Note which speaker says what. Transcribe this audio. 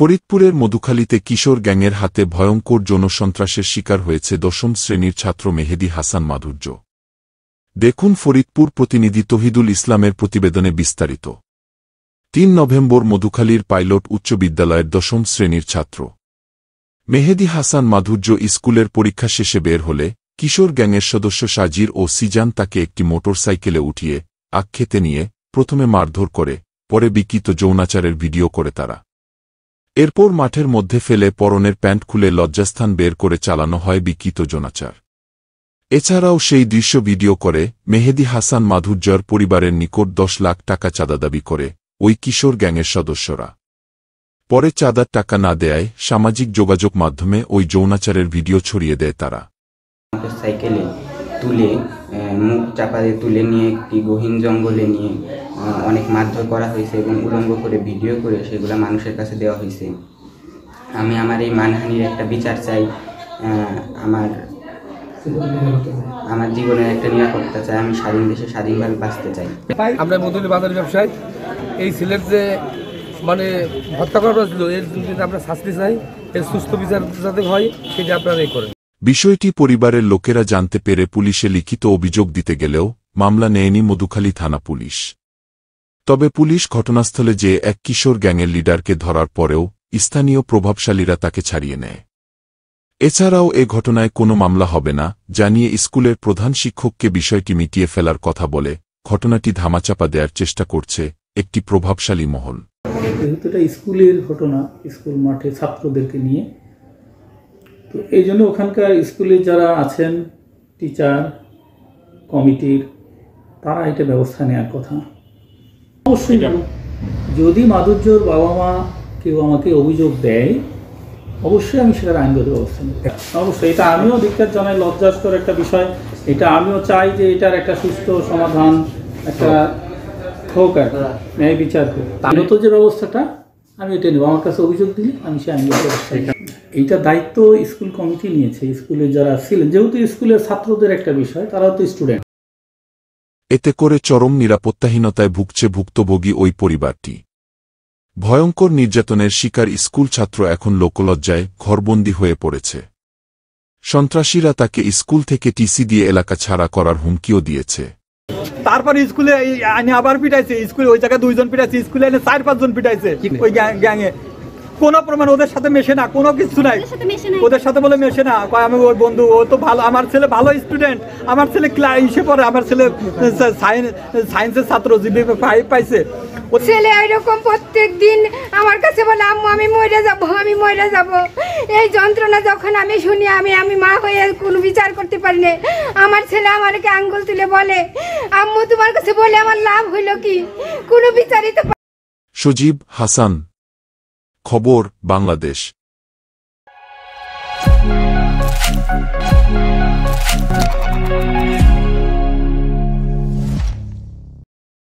Speaker 1: ফরিদপুরের মধুখালীতে কিশোর গ্যাংয়ের হাতে ভয়ঙ্কর যৌনসন্ত্রাসের শিকার হয়েছে দশম শ্রেণীর ছাত্র মেহেদি হাসান মাধুর্য দেখুন ফরিদপুর প্রতিনিধি তহিদুল ইসলামের প্রতিবেদনে বিস্তারিত তিন নভেম্বর মধুখালীর পাইলট উচ্চ বিদ্যালয়ের দশম শ্রেণীর ছাত্র মেহেদি হাসান মাধুর্য স্কুলের পরীক্ষা শেষে বের হলে কিশোর গ্যাংয়ের সদস্য সাজির ও সিজান তাকে একটি মোটরসাইকেলে উঠিয়ে আক্ষেতে নিয়ে প্রথমে মারধর করে পরে বিকৃত যৌনাচারের ভিডিও করে তারা এরপর মাঠের মধ্যে ফেলে পরনের প্যান্ট খুলে লজ্জাস্থান বের করে চালানো হয় বিকৃত জোনাচার এছাড়াও সেই দৃশ্য ভিডিও করে মেহেদি হাসান মাধুর্যর পরিবারের নিকট দশ লাখ টাকা চাঁদা দাবি করে ওই কিশোর গ্যাংয়ের সদস্যরা পরে চাঁদার টাকা না দেয় সামাজিক যোগাযোগ মাধ্যমে ওই যৌনাচারের ভিডিও ছড়িয়ে দেয় তারা
Speaker 2: সাইকেলে তুলে মুখ চাপা দিয়ে তুলে নিয়ে একটি গহীন জঙ্গলে নিয়ে অনেক মারধর করা হয়েছে এবং উলঙ্গ করে ভিডিও করে সেগুলো মানুষের কাছে দেওয়া হয়েছে আমি আমার এই মানহানির একটা বিচার চাই আমার আমার জীবনের একটা নিরাপত্তা চাই আমি স্বাধীন দেশে স্বাধীনভাবে বাঁচতে চাই আমরা মধুলি বাজার ব্যবসায় এই সিলেট যে মানে হত্যা করা হয়েছিল এর জন্য আমরা শাস্তি চাই এর সুস্থ বিচার যাতে হয় সেটা আপনারা এই করেন
Speaker 1: বিষয়টি পরিবারের লোকেরা জানতে পেরে পুলিশে লিখিত অভিযোগ দিতে গেলেও মামলা নেয়নি মধুখালী থানা পুলিশ তবে পুলিশ ঘটনাস্থলে যে এক কিশোর গ্যাংয়ের লিডারকে ধরার পরেও স্থানীয় প্রভাবশালীরা তাকে ছাড়িয়ে নেয় এছাড়াও এ ঘটনায় কোনো মামলা হবে না জানিয়ে স্কুলের প্রধান শিক্ষককে বিষয়টি মিটিয়ে ফেলার কথা বলে ঘটনাটি ধামাচাপা দেওয়ার চেষ্টা করছে একটি প্রভাবশালী মহল
Speaker 2: যেহেতু এটা স্কুলের ঘটনা স্কুল মাঠে ছাত্রদেরকে নিয়ে তো এই জন্য ওখানকার স্কুলে যারা আছেন টিচার কমিটির তারা এটা ব্যবস্থা নেওয়ার কথা অবশ্যই যদি মাধুর্যর বাবা মা কেউ আমাকে অভিযোগ দেয় অবশ্যই আমি সেটার আইনগত ব্যবস্থা অবশ্যই এটা আমিও দীক্ষার জানাই লজ্জাস্কর একটা বিষয় এটা আমিও চাই যে এটার একটা সুস্থ সমাধান একটা হোক আর ন্যায় বিচার হোক আইনত যে ব্যবস্থাটা আমি এটা নেব আমার কাছে অভিযোগ দিলে আমি সে আইনগত ব্যবস্থা এইটা দায়িত্ব স্কুল কমিটি নিয়েছে স্কুলে যারা ছিলেন যেহেতু স্কুলের ছাত্রদের একটা বিষয় তারাও তো স্টুডেন্ট
Speaker 1: এতে করে চরম নিরাপত্তাহীনতায় ভুগছে ভুক্তভোগী ওই পরিবারটি ভয়ঙ্কর নির্যাতনের শিকার স্কুল ছাত্র এখন লোকলজ্জায় ঘরবন্দী হয়ে পড়েছে সন্ত্রাসীরা তাকে স্কুল থেকে টিসি দিয়ে এলাকা ছাড়া করার হুমকিও দিয়েছে
Speaker 2: তারপর স্কুলে আবার পিটাইছে স্কুলে ওই জায়গায় দুইজন পিটাইছে স্কুলে এনে চার পাঁচজন পিটাইছে ওই গ্যাংয়ে কোনো প্রমাণ ওদের সাথে মেশে না কোনো কিছু নাই ওদের সাথে বলে মেশে না আমি ওর বন্ধু ও তো ভালো আমার ছেলে ভালো স্টুডেন্ট আমার ছেলে ক্লাইসে পড়ে আমার ছেলে সায়েন্সের ছাত্র জিবি ফাইভ পাইছে ছেলে এরকম প্রত্যেক দিন আমার কাছে বলে আম্মু আমি মরে যাব আমি মরে যাব এই যন্ত্রণা যখন আমি শুনি আমি আমি মা হয়ে কোনো বিচার করতে পারি না আমার ছেলে আমাকে আঙ্গুল তুলে বলে আম্মু তোমার কাছে বলে আমার লাভ হইল কি কোনো বিচারিত
Speaker 1: সজীব হাসান খবর বাংলাদেশ